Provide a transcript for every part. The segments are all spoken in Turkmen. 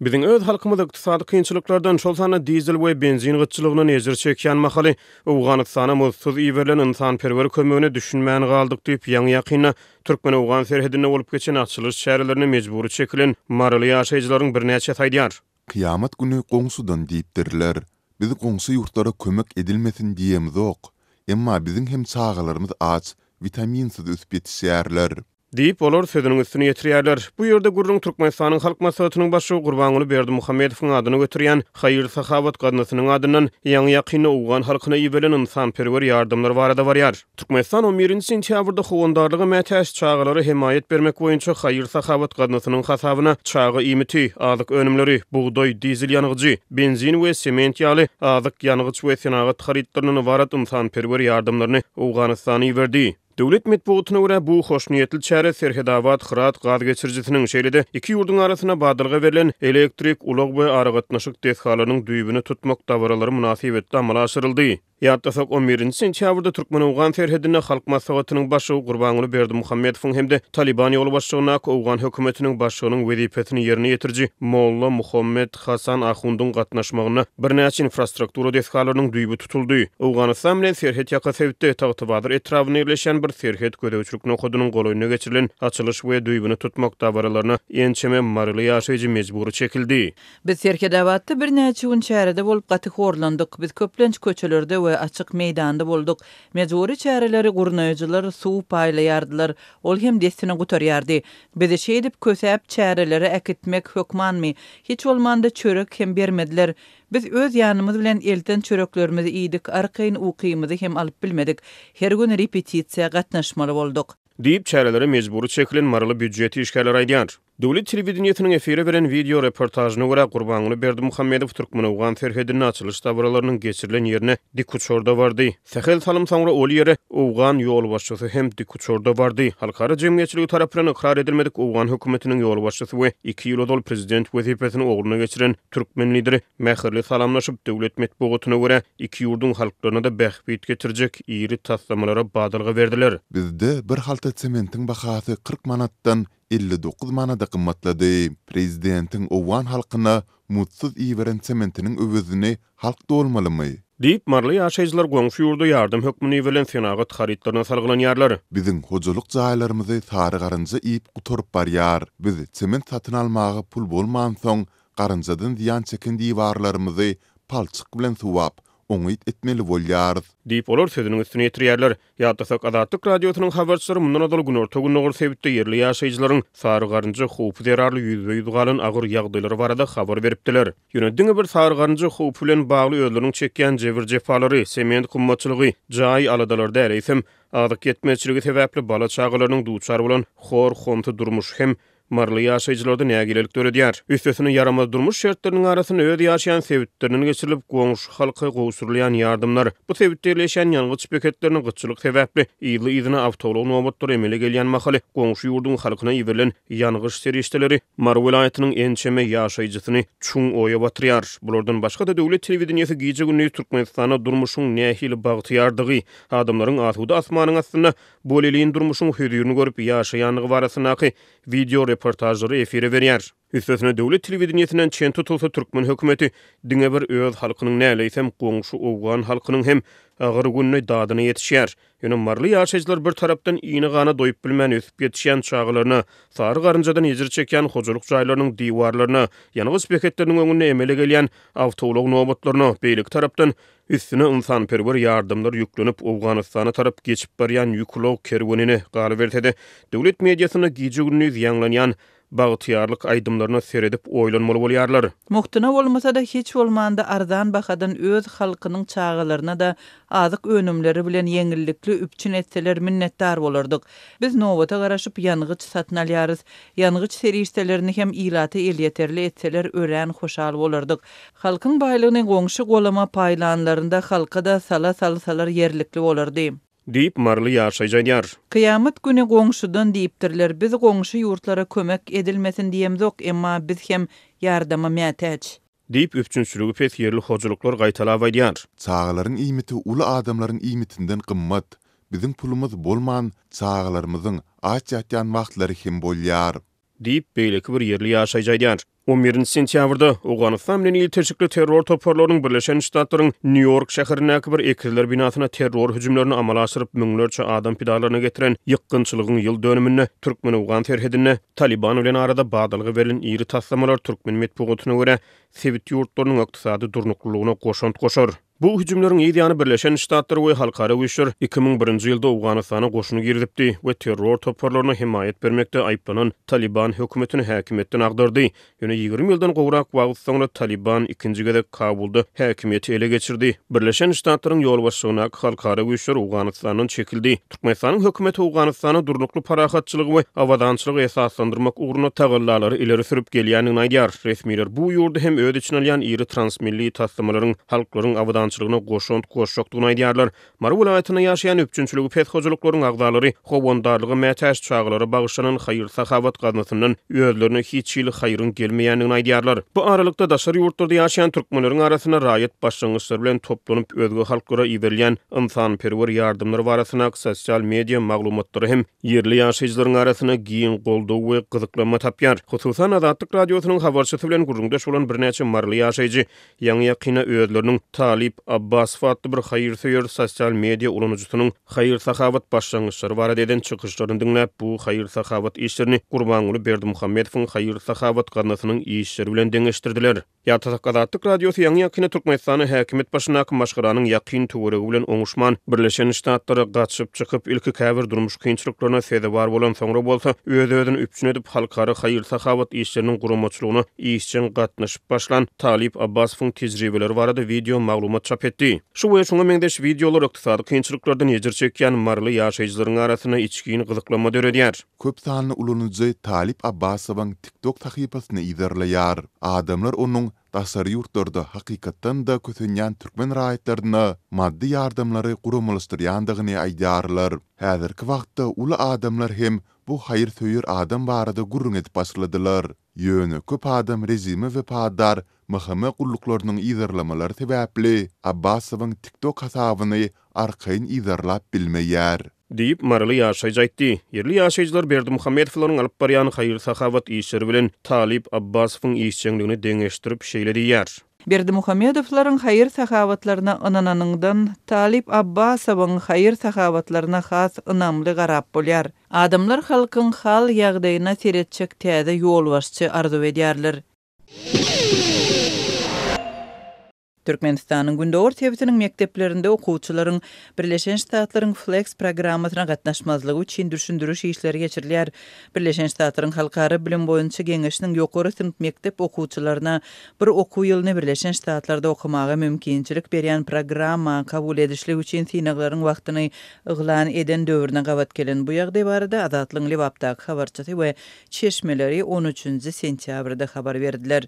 Bizim öz halkımız iqtisadi şol şolsana dizel we benzin gatçylygyna nezir çekýän mahaly, Owganyk sana mustuz iýerlen insan perwer kömegini düşünmän galdyk diýip ýany ýakyna türkmen Owgan serhedine bolup geçen açylyş şäherlerini mejburi çekilen maraly ýaşajylaryň birnäçe taýdyar. Kiyamat güni goňsudan diýipdirler. Biz goňsu ýurtlara kömek edilmesin diýemiz ok. Emma biziň hem çağalarymyz aç, vitaminsiz üspetişärler. Diýip olur söýdüniň üstüne Bu ýerde Gurrun Türkmenistanyň halk maslahatynyň başçy Gurbanuly Berdimuhammedowyň adını götüren Hayır Sahabat gazetasynyň adynyň ýa-ni ýakyny uwgan halkyna ýöbelen insan perwer ýardymlar barada barýar. Türkmenistan 11-nji sentýabrda howandarlygy mätäş çağılary himayet bermek boýunça Hayır Sahabat gazetasynyň hasabyna çağı ýmiti, adyk önümleri, buğdoy, dizil ýanygyjy, benzin we sement ýaly adyk ýanygyjy we sinagat haritlaryny barat insan um perwer ýardymlaryny uwganystany Döwlet medpowutyna görä bu hoşnyetli çäre serhedawat xirat gaz geçirjisiniň şeýlede iki ýurduň arasyna badalga berilen elektrik ulag we aragatnaşyk tehnikalaryň düýbini tutmak dawralary munasibetde amala aşyryldy. Ýa-da sok 11-nji sentýabrda Türkmenowgan ferhedine halk maslahatynyň başy Gurbanuly Berdi Muhammed Fun hemde Taliban ýol başçygyna Owgan hökümetiniň başçygynyň wezipetini ýerine ýetirji Molla Muhammed Hasan Ahundun gatnaşmagyna birnäçe infrastruktura desgalarynyň düýbi tutuldy. Owganystan bilen ferhet ýaka sewitde tagtybadyr etrawyny ýerleşen bir ferhet gödäwçilik nokudynyň golyny geçirilen açylyş we düýbini tutmak dabaralaryna ençeme marly ýaşajy mejbury çekildi. Biz ferhet awatda birnäçe gün şäherde bolup gaty horlandyk. Biz köplenç köçelerde we açık meydanda bolduk. Mecburi çäreleri gurnayıcılar su payla Ol hem destini gutar Biz Bizi şey edip kösep çäreleri äkitmek hökmanmy? Hiç olmanda çörek hem bermediler. Biz öz yanımız bilen elden çöreklerimizi iyidik. Arkayın uqiyimizi hem alyp bilmedik. Her gün repetisiýa gatnaşmaly bolduk. Deyip çareleri mezburi çekilin maralı büccüeti işgalar aydiyar. Döwlet Televiziýasynyň efire beren wideo reportajyny görä gurbanyny berdi Muhammedow Türkmen ugan ferhedini açylyş tabyrlarynyň geçirilen ýerine Dikuçorda bardy. Sahil salym soňra ol ýere ugan ýol başçysy hem Dikuçorda bardy. Halkara jemgyýetçiligi tarapyndan ikrar edilmedik ugan hökümetiniň ýol başçysy we 2 ýyl dol prezident wezipetini ogruna geçiren türkmen lideri mähirli salamlaşyp döwlet medpogatyna görä iki ýurdun halklaryna da bähbiýet getirjek ýeri taslamalara badalga berdiler. Bizde bir halta sementiň bahasy 40 manatdan 59 manada qymmatlady. Prezidentin Owan halkyna mutsuz iweren sementiniň öwüzini halk dolmalymy? Dip marly aşajylar goňşy ýurda ýardym hökmüni bilen senagat haritlerini salgylan ýarlar. Biziň hojalyk zaýlarymyzy tary garynjy iýip gutaryp barýar. Biz sement satyn almagy pul bolmansoň garynjydan diýan çekindi warlarymyzy palçyk bilen suwap, оңыт etmeli болýар. Дип олар сөзүнүн үстүнө ýetirýärler. Ýatdysak Adatlyk radiosynyň habarçylary mundan adal gün ortagyn nogul sebitde ýerli ýaşaýjylaryň sary garynjy howpy derarly ýüzbeýdi galan agyr ýagdaýlary barada habar beripdiler. Ýöne bir sary garynjy howpy bilen bagly ýöllüniň çekýän jewir jefalary, sement gummaçylygy, jaý aladalarda ýerisim, agyr ýetmezçiligi sebäpli bala çağalarynyň duçar bolan xor xomty durmuş hem Marly ýaşajylarda näge gelip döredýär? yaramaz durmuş şertleriniň arasyny öz ýaşaýan sewitlerini geçirilip goňuş halky gowsurlaýan ýardymlar. Bu sewitlerle ýaşaýan ýalňyç peketlerini gyçylyk sebäpli ýyly ýyzyna awtolog nomatdyr emele gelýän mahaly goňuş ýurdun halkyna ýerilen ýanygyş serişdeleri Mar welaýatynyň ençeme ýaşajyjysyny çuň oýa batyrýar. Bulardan başga da döwlet telewizionyýasy giýje günni Türkmenistana durmuşyň nähil bagty ýardygy, adamlaryň asmanyň astyna boleliň durmuşyň hüdürini görüp ýaşaýanlygy barasynaky video reportajyry efire berýär Üstesine döwlet telewizionyasynyň çen tutulsa türkmen hökümeti diňe bir öz halkynyň näleýsem goňşu owgan halkynyň hem agyr günni dadyny ýetişýär. Ýöne marly ýaşajylar bir tarapdan iňi gana doýup bilmän ösüp ýetişýän çağlaryny, sary garynjadan ýezir çeken hojuluk jaýlarynyň diwarlaryny, ýanygys beketleriniň öňüne emele gelýän awtolog nomatlaryny beýlik tarapdan üstüne insan perwer ýardymlar ýüklenip Awganystana tarap geçip barýan ýüklok kerwenini galyp berdi. Döwlet mediýasyny giýje günni ýanglanýan bagtiyarlyk aýdymlaryna ser edip oýlanmaly bolýarlar. Muhtyna bolmasa da hiç bolmanda arzan bahadan öz halkynyň çağılaryna da azyk önümleri bilen ýeňillikli üpçin etseler minnetdar bolardyk. Biz nowata garaşyp yangıç satyn alýarys. Ýangyç serişdelerini hem ilata el ýeterli etseler ören hoşal bolardyk. Halkyň baýlygynyň goňşy golama paylanlarında da halka da sala-salalar yerlikli bolardy. deyip marlı ýaşaýar. Kıyamet günü goňşudan diýipdirler, biz goňşy ýurtlara kömek edilmesin diýemdik, emma biz hem ýardama mätäç. Deyip üpçün sürügü petiyerli hoculuklar gaytala vaydiyar. Çağaların imiti ulu adamların imitinden qımmat. Bizim pulumuz bolman çağalarımızın aç yatyan vaxtları kim bolyar. Deyip beylik bir yerli yaşaycaydiyar. 11 sentýabrda Uganyň bilen ýetirikli terror toparlarynyň birleşen ýurtlarynyň New York şäherine akbar ekizler binasyna terror hüjümlerini amala aşyryp müňlerçe adam pidalaryna getiren ýykynçylygyň ýyl döwrümine Türkmen Ugan ferhedine Taliban bilen arada bagdalyga berilen ýeri taslamalar Türkmen medpugatyna görä Sewit ýurtlarynyň ykdysady durnuklugyna goşant goşar. Bu hücumlaryň ýetýany Birleşen Ştatlar we halkara güýçler 2001 ci ýylda Awganistana goşuny girdipdi we terror toparlaryna himayet bermekde aýyplanan Taliban hökümetini häkimetden aqdırdı Ýöne 20 ýyldan gowrak wagt Taliban ikinji gede Kabulda häkimeti ele geçirdi. Birleşen Ştatlaryň yol başçylygyna halkara güýçler Awganistandan çekildi. Türkmenistanyň hökümeti Awganistana durnuklu parahatçylyk we awadançylyk esaslandyrmak ugruny tagallalary ileri sürüp gelýänini aýdyar. Resmiýetler bu ýurdu hem öýdüçnäliýän iri transmilli tassymalaryň halklaryň awadan dehqançılığına qoşont qoşşoq duna idiyarlar. Maru vilayetini yaşayan üpçünçülüğü pethxocalıkların ağdaları, xovondarlığı mətəs çağları bağışlanan xayır saxavat qadnasından özlerine hiç ili xayrın gelmeyenin idiyarlar. Bu aralıkta dasar yurtlarda yaşayan Türkmenlerin arasına rayet başlangıçlar bilen toplanıp özgü halkları iverleyen insan perver yardımlar varasına sosial medya mağlumatları hem yerli yaşayıcıların arasına giyin qoldu ve qızıklama tapyar. Xususan Azatlık Radyosu'nun havarçısı bilen gurrungdaş olan bir neçin marlı yaşayıcı, yan yakina özlerinin talip Habib Abbas fatty bir hayır söýer sosial media ulanyjysynyň hayır sahabat başlangyçlary barada eden çykyşlaryny dinläp bu hayır sahabat işlerini qurban uly Berdi Muhammedov'un hayır sahabat garnasynyň işleri bilen deňeşdirdiler. Ýa-Tatkalatyk radiosy ýa-ni ýakyny türkmen sahasynyň häkimet başyna kyn maşgaranyň ýakyn töwereği bilen oňuşman birleşen ştatlary çykyp ilki käbir durmuş kynçylyklaryna sebäp bar bolan soňra bolsa öwrededen üpçüne edip halkary hayır sahabat işleriniň gurumçylygyny gatnaşyp başlan Talip Abbasowyň tejribeleri barada video maglumat çap etdi. Şu we şu meňdeş wideolar ökdüsar kynçylyklardan ýerçi çekýän marly ýaşajylaryň arasyna içkiň gyzyklama döredýär. Köp sanly ulunyzy Talip Abbasowyň TikTok tahypasyny ýerleýär. Adamlar onuň Dasary ýurtlarda hakykatdan da köthenýän türkmen raýatlaryna maddi ýardamlary gurumlaşdyrýandygyny aýdarlar. Häzirki wagtda uly adamlar hem bu hayır töýür adam barada gurrun edip başladylar. Ýöne köp adam rezimi we padar mahama idarlamalar ýerlemeleri täbäpli Abbasowyň TikTok hasabyny arkayn ýerlap bilmeýär. Diýip Marly ýaşajy aýtdy. Ýerli ýaşajylar Berdi Muhammedowlaryň alyp barýan hayır sahawat ýeşir bilen Talip Abbasowyň ýeşçiligini deňeşdirip şeýle diýär. Бердімухамедовларың қайыр сахаватларына ұнананыңдан Талип Аббасовың қайыр сахаватларына хас ұнамлы қарап боляр. адамлар halkın хал яғдайына seretçek täze ел başçı arzu Türkmenistan'ın Gündoğur Tevzi'nin mekteplerinde okuçuların Birleşen Ştatların Flex programmasına katnaşmazlığı için düşündürüş işleri geçirilir. Birleşen Ştatların Halkarı Bilim Boyunçı Genişinin yokarı sınıf mektep okuçularına bir oku yılını Birleşen statlarda okumaga mümkinçilik beriyen programma kabul edişli için sinagların vaxtını ıglan eden dövrüne qavat kelin. Bu yağda barada azatlığın Livap'taki xabarçatı ve çeşmeleri 13. sentyabrda xabar verdiler.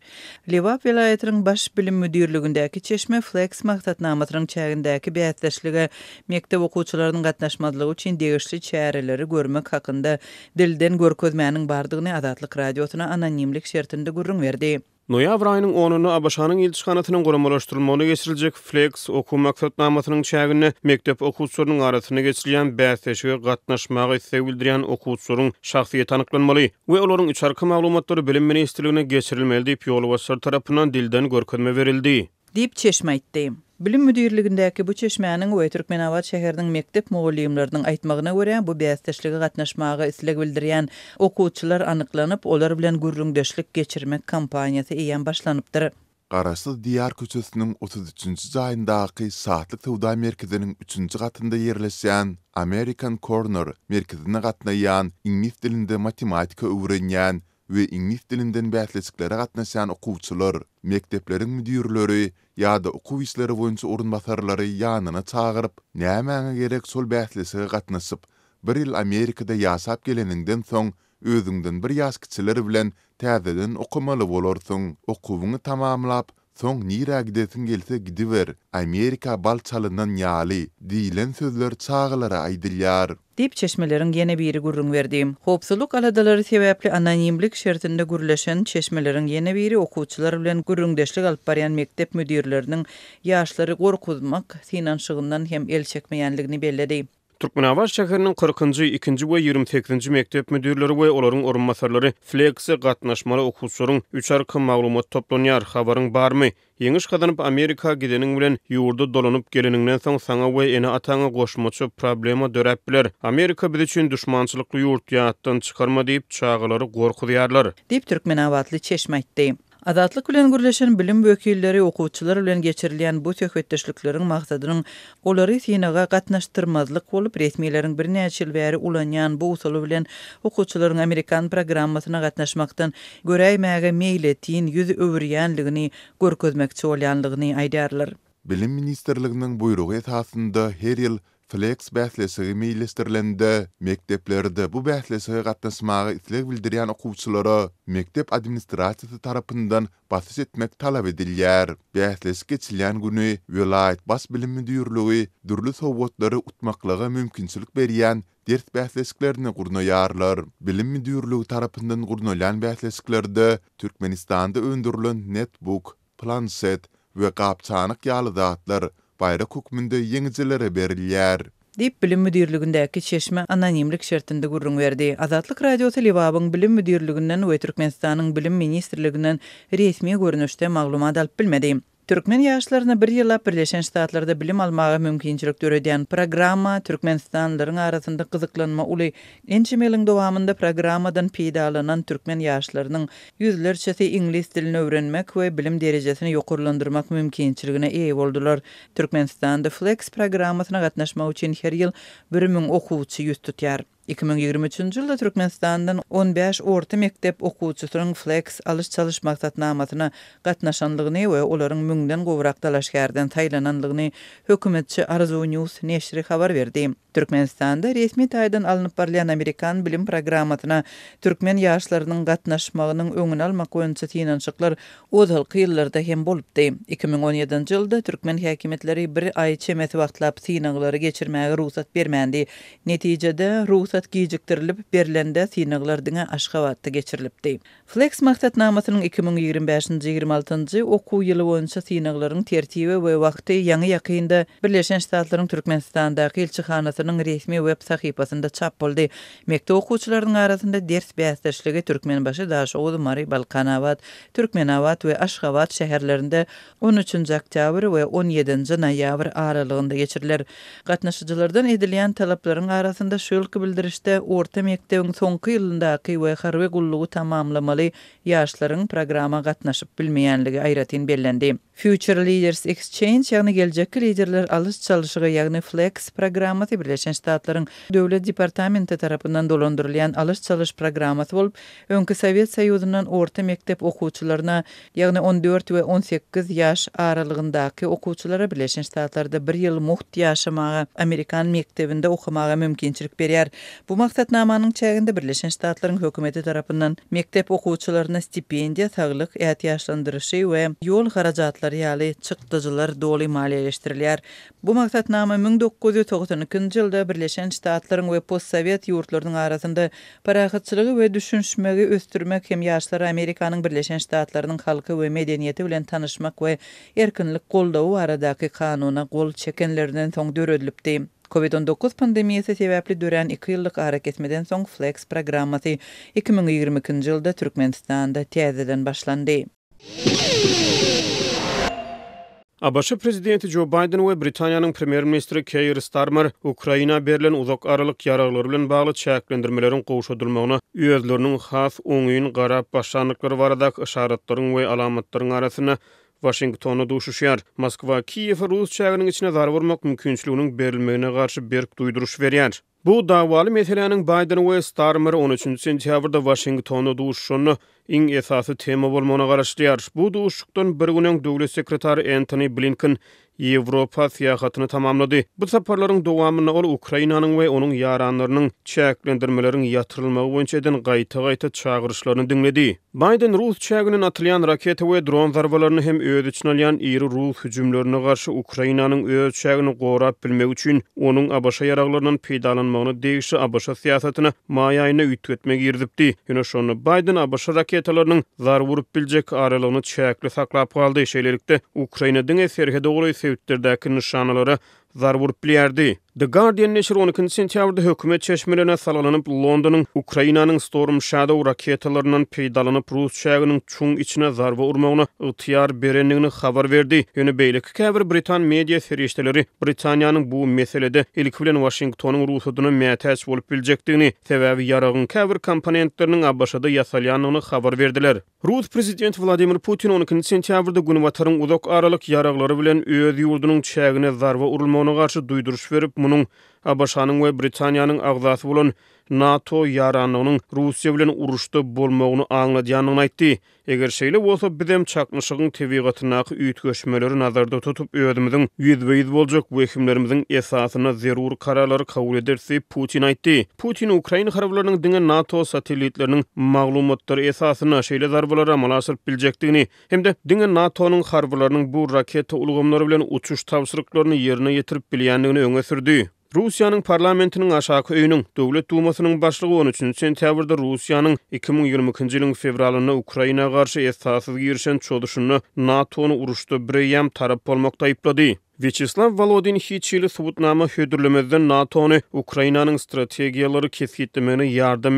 Livap vilayetinin baş bilim müdürlüğünde çeşme Flex maqsat namatrın çəgindəki bəətəşlə mektə oquçularının qtnaşmalı üçün deyişli çərələri görmə haqında dildən gör közmənin bardıını adatlıq radiosuna ananimlik şərtində gurrun verdi. Noyavrayının onunu Abaşanın ilç xanatının qorumalaşdırılmağına Flex oku məqsəd namatının çəyəqinə məktəb oku uçurunun arasını geçiriləyən bəhsəşi və qatnaşmağı istə bildirən oku uçurun şahsiyyə tanıqlanmalı və onların üçərqə məqlumatları bilinməni istiləyəni geçirilməli deyib yolu vasar tarafından dildən qorqınma verildi. dip çeşmäitdeyim. Bilim müdirligindäki bu çeşmäniň öý türkmenawat şäheriniň mektep mugallymlarynyň aýtmagyna görä bu beýleşişlige gatnaşmagy isleg bildiriýän okuwçylar anyklanyp, olar bilen görrüňdeşlik geçirmek kampaniýasy eýäm başlanypdyr. Garasız Diýar köçesiniň 33-nji jaýyndaky sagatlyk tewda merkeziniň 3-nji gatynnda yerleşen American Corner Merkezine gatnaýan inglis dilinde matematika öwrenýän we inglis dilinden bähletliklere gatnaşan okuwçylar, mekteplerin müdirleri ýa-da okuw işleri boýunça orun ýanyna çağıryp, gerek sol bähletlige gatnaşyp, bir ýyl Amerikada ýaşap geleninden soň özüňden bir ýaş kiçileri bilen täzeden okumaly bolarsyň. Okuwyny tamamlap, Soň nira gidesin gelse gidiwer. Amerika bal çalynan ýaly diýilen sözler çağılara aýdylýar. Dip çeşmelerin yeni biri gurrun verdiğim. Hopsuluk aladaları sebeple anonimlik şeridinde gurrlaşan çeşmelerin yeni biri okuçular bilen gurrun deşlik alıp bariyan mektep müdürlerinin yaşları gor kuzmak, sinan şığından hem el çekmeyenlikini belledeyim. Türkmenabaz şäherinin 40-njy, 2-nji we 28 ci mektep müdirleri we olaryň orunmasarlary flexi gatnaşmaly okuwçylaryň 3 ar kym maglumat toplanýar barmi. barmy? Ýeňiş Amerika gideniň bilen yurdu dolanyp geleniňden soň saňa we ene atana goşmaçy problema döräp biler. Amerika biz üçin düşmançylykly ýurt ýatdan çykarma diýip çağalary gorkudýarlar. Türkmen Türkmenabazly çeşmeýtdi. Azatlyk külen gürleşen bilim wekilleri okuwçylar bilen geçirilýän bu söhbetdeşlikleriň maksadynyň olary sinaga gatnaşdyrmazlyk bolup resmiýetleriň bir näçe ýyl bu usul bilen okuwçylaryň Amerikan programmasyna gatnaşmakdan göräýmäge meýle tiň ýüz öwürýänligini görkezmekçi bolýanlygyny aýdarlar. Bilim ministrliginiň buyrugy esasında her ýyl Flex bähtlesi gimi ilestirlendi. Mekteplerdi bu bähtlesi gatna smağı itlik bildiriyan mektep administrasiyatı tarapından basis etmek talap edilyer. Bähtlesi geçilyan günü velayet bas bilim müdürlüğü dürlü sovotları utmaklığa mümkünçülük beriyan dert bähtlesiklerini gurno yarlar. Bilim müdürlüğü tarapından gurno lan Türkmenistan'da öndürülün netbook, planset ve kapçanık yalı dağıtlar. bayrak hukmunda yengizilere berilyar. Dip bilim müdirligindäki çeşme anonimlik şertinde gurrun berdi. Azatlyk radiosu Libabyň bilim müdirliginden we bilim ministrliginden resmi görnüşde maglumat alyp bilmedi. Türkmen yaşlarına bir yıla birleşen ştatlarda bilim almağa mümkinçilik döredeyen programma Türkmen standlarının arasında kızıklanma uli. Enci meylin doğamında programmadan peýdalanan Türkmen yaşlarının ýüzlerçesi inglis dilini öwrenmek ve bilim derecesini ýokurlandyrmak mümkinçiligine iyi oldular. Türkmenistanda Flex programmasyna katnaşma üçin her yıl bir okuwçy okuvçi yüz 2023-nji ýylda Türkmenistandan 15 orta mekdep okuwçysynyň Flex alyş çalyş maksatnamasyna gatnaşanlygyny we olaryň müňden gowrak dalaşgärden taýlananlygyny hökümetçi Arzu News neşri habar berdi. Türkmenistanda resmi taýdan alınıp barlayan Amerikan bilim programmasyna türkmen ýaşlarynyň gatnaşmagynyň öňüni almak üçin tinanşyklar öz halky ýyllarda hem bolupdy. 2017-nji ýylda türkmen häkimetleri bir aýçy metwaqtlap tinanlary geçirmäge ruhsat bermendi. Netijede ruhsat ruhsat giýjikdirilip, Berlinde synaglar diňe aşgabatda geçirilipdi. Flex maksatnamasynyň 2025-2026-njy okuw ýyly boýunça synaglaryň tertibi we wagty ýa-ni ýakynda Birleşen Ştatlaryň Türkmenistandaky resmi web sahypasynda çap boldy. Mekde arasynda ders beýleşdirilýän türkmen başy daşawud Mari Balkanawat, Türkmenawat we Aşgabat şäherlerinde 13-nji oktýabr we 17-nji aralığında aralygynda geçiriler. Gatnaşyjylardan edilýän talaplaryň arasynda bildir işde orta mekdebiň soňky ýylynda kiýwa herwe gullugy tamamlamaly ýaşlaryň programma gatnaşyp bilmeýänligi aýratyn bellendi. Future Leaders Exchange, ýagny geljekki liderler alys çalışygy, ýagny Flex programmasy Birleşen Ştatlaryň döwlet departamenti tarapyndan dolandyrylýan alyş çalyş programmasy bolup, öňki Sowet Soýuzundan orta mektep okuwçylaryna, ýagny 14 we 18 ýaş aralygyndaky okuwçylara Birleşen Ştatlarda 1 ýyl muhit ýaşamagy Amerikan mektebinde okumagy mümkinçilik berýär. Bu maksatnamanyň çäginde Birleşen Ştatlaryň hökümeti tarapyndan mektep okuwçylaryna stipendiýa, taglyk, ýaşlandyryşy we ýol garajatlary maksatlar ýaly doly maliýeleşdirilýär. Bu maksatnama 1992-nji ýylda Birleşen Ştatlaryň we postsowet ýurtlarynyň arasynda paraýatçylygy we düşünşmegi östürmek hem ýaşlar Amerikanyň Birleşen Ştatlarynyň halky we medeniýeti bilen tanışmak we erkinlik goldawy aradaky kanuna gol çekenlerden soň döredilipdi. COVID-19 pandemiyası sebepli dören 2 yıllık ara kesmeden son Flex programması 2022 yılda Türkmenistan'da tiyazeden başlandı. Abaşı Prezidenti Joe Biden we Britanya'nın Premier Ministri Keir Starmer, Ukraina berlin uzak aralyk yararlar bilen bagly çeklendirmelerin kovuş edilmeğine, üyelerinin haf, unuyun, garab, başlanlıkları varadak ışaretlerin ve alamatların arasını Washington'a duşuşuşuşuyar. Moskva, Kiyy, Kiyy, Kiyy, Kiyy, Kiyy, Kiyy, Kiyy, Kiyy, Kiyy, Kiyy, Kiyy, Bu davaly meselelerin Biden we Starmer 13 sentýabrda Washingtonda duşuşyny iň esasy tema bolmagyna garaşdyar. Bu duşuşdan bir günüň döwlet sekretary Anthony Blinken Европа siyahatını tamamladı. Bu saparların dovamını ol Ukrayna'nın ve onun yaranlarının çeklendirmelerin yatırılma boyunca edin gaita gaita çağırışlarını dinledi. Biden Rus çeklinin atılayan raketi ve dron zarvalarını hem öde için alayan iri Rus hücumlarına karşı Ukrayna'nın öde çeklini korab bilmek için onun abaşa yaraklarının peydalanmağını değişti abaşa siyasatına mayayayına ütü etmek yirdipdi. Yine şunlu Biden abaşa raketalarının zarvurup bilecek aralarını çeklini saklap kaldı. Ukrayna'da ukrayna'da ukrayna'da sebitlerdäki nişanlary zar vurup bilýärdi. The Guardian neşir 12 sentyavrda sentýabrda hökümet çeşmelerine salalanyp Londonyň Ukrainanyň Storm Shadow raketalarynyň peýdalanyp Rus şäheriniň çuň içine zarba urmagyna ýetýär berenligini habar berdi. Ýöne beýleki käbir Britan media serişdeleri Britaniýanyň bu meselede ilki bilen Washingtonyň ruhudyny mätäç bolup biljekdigini, sebäbi ýaragyň käbir komponentleriniň ABŞ-da ýasalýanyny habar berdiler. Rus prezident Vladimir Putin 12 sentyavrda sentýabrda Gunwatarın uzak aralyk ýaraglary bilen öz ýurdunyň çägine zarba ona garşy duýduruş berip, munyň ABŞ-nyň we Britaniýanyň agzasy bolan NATO yaranı onun Rusya bilen uruşda bolmagyny aňladyanyny aýtdy. Eger şeýle bolsa, bizem çakmyşygyň täbigatynaky üýtgeşmeleri nazarda tutup öýdümiziň ýetmeýiz boljak bu ähimlerimiziň esasyna zerur kararlar kabul ederse Putin aýtdy. Putin Ukraina harplarynyň diňe NATO satelitleriniň maglumatlary esasyna şeýle zarbalara malasyp biljekdigini hem de diňe NATO-nyň harplarynyň bu raketa ulgamlary bilen uçuş tapşyryklaryny ýerine ýetirip bilýändigini öňe sürdi. Rusiyanın parlamentiniň aşaky öýüniň döwlet dumasynyň başlygy 13-nji sentýabrda Rusiýanyň 2020-nji ýylyň fevralyna Ukrainaga garşy esasyz girişen çoduşuny NATO-nyň uruşda bir ýam tarap bolmakda Вячеслав Володин хичили субутнама хөдүрлөмөздөн НАТОны Украинанын стратегиялары кескиттимени ярдам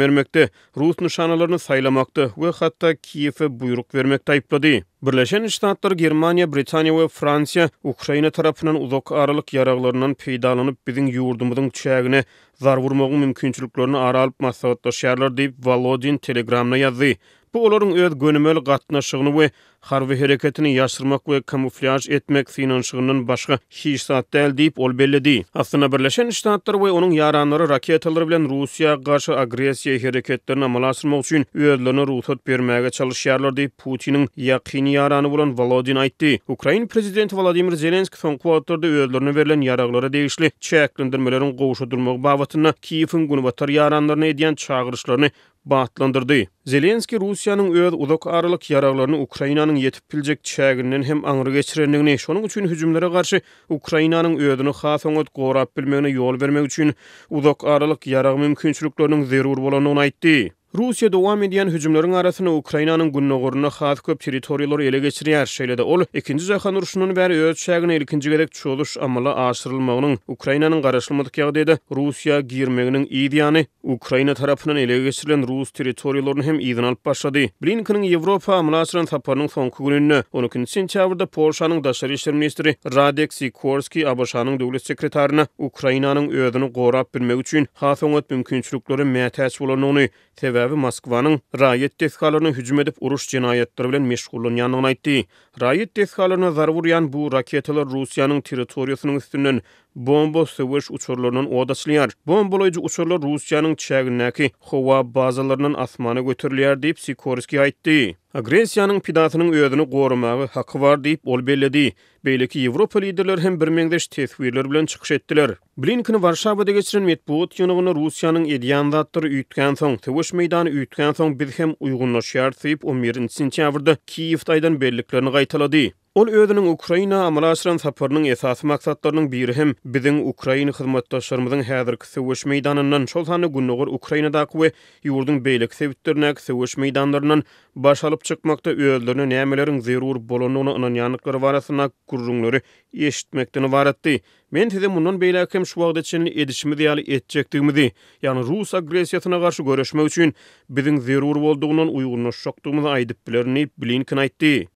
рус нышаналарын сайламакты ве хатта Киеве буйрук бермекте айтпады. Birleşen Ştatlar, Германия, Британия ve Fransiya, Украина тарапынан uzak aralık yaraqlarından peydalanıp bizim yurdumuzun çeğine zar vurmağın mümkünçülüklerini ara alıp masavatlaşarlar deyip Valodin telegramına yazdı. Bu olorun öz gönümöl qatnaşıgını harbi hereketini yaşırmak ve kamuflaj etmek finansçılığının başka hiç saat değil deyip ol belledi. Aslında Birleşen İştahatlar ve onun yaranları raketalar bilen Rusya karşı agresiya hereketlerine malasırmak için üyelerine ruhsat vermeye çalışyarlar deyip Putin'in yakini yaranı bulan Valodin aytti. Ukrayin Prezidenti Vladimir Zelenski son kuatlarda üyelerine verilen yaraklara değişli çeklendirmelerin qoğuşadurmak bavatına Kiyif'in gunvatar yaranlarına ediyen çağırışlarını batlandırdı. Zelenski Rusiyanın öz uzak aralık yaralarını Ukrayna'nın yetip biljek çägininden hem aňry geçirenligini, şonuň üçin hüjümlere garşy Ukrainanyň öýüdüni hasan gorap bilmegine ýol bermek üçin uzak aralyk ýarag mümkinçiliklerini zerur bolanyny aýtdy. Rusiya dowam edýän hüjümleriň arasyna Ukrainanyň günnogoryna has köp territoriýalary ele geçirýär. Şeýle de ol 2-nji jahan urşunyň bäri öz şägini ilkinji gerek çoluş amala aşyrylmagynyň Ukrainanyň garaşylmadyk ýagdy edi. Russiýa girmeginiň ideýany Ukraina tarapynyň ele geçirilen rus territoriýalaryny hem ýygyn alyp başlady. Blinkiniň Ýewropa amalasynyň saparynyň soňky gününde 12-nji sentýabrda Polşanyň daşary işler ministri Radek Sikorski ABŞ-nyň döwlet sekretaryna Ukrainanyň özüni gorap bilmek üçin has öňet mümkinçilikleri mätäç bolanyny sebäbi Moskwanyň raýat tehkalaryna hüjüm edip uruş jinayetleri bilen meşgullanýandygyny aýtdy. Raýat tehkalaryna zarwuryan bu raketalar Russiýanyň territoriýasynyň üstünden Bombo söwüş uçurlarının odaçlayar. Bombalayıcı uçurlar Rusiyanın çeğindeki hova bazalarının atmanı götürlüyar deyip Sikorski aytti. Agresiyanın pidatının öyödünü korumağı hakı var deyip ol belledi. Beyleki Avrupa liderler hem bir mengdeş tesvirler bilen çıkış ettiler. Blinken Varşavada geçiren metbuot yunuğunu Rusiyanın ediyandatları ütken son, tevoş meydanı ütken son biz hem 1 deyip 11. sentyavrda Kiyiftaydan belliklerini gaytaladi. Ol özünün Ukraina amalaşyran saparynyň esasy maksatlarynyň biri hem biziň Ukraina hyzmatdaşlarymyzyň häzirki söwüş meýdanyndan şol sany günnugur Ukrainadaky we ýurdun beýlik sebitlerine söwüş meýdanlarynyň baş alyp çykmakda öýlerini nämeleriň zerur bolanyny onuň ýanyklary barasynda gurrunlary eşitmekden ibaratdy. Men size mundan beýlekem şu wagt üçin edişimi diýeli etjekdigimizi, ýa-ni Russ agressiýasyna garşy göreşmek üçin biziň zerur bolduğunyň uygunlaşjakdygymyzy aýdyp bilerini Blinken aýtdy.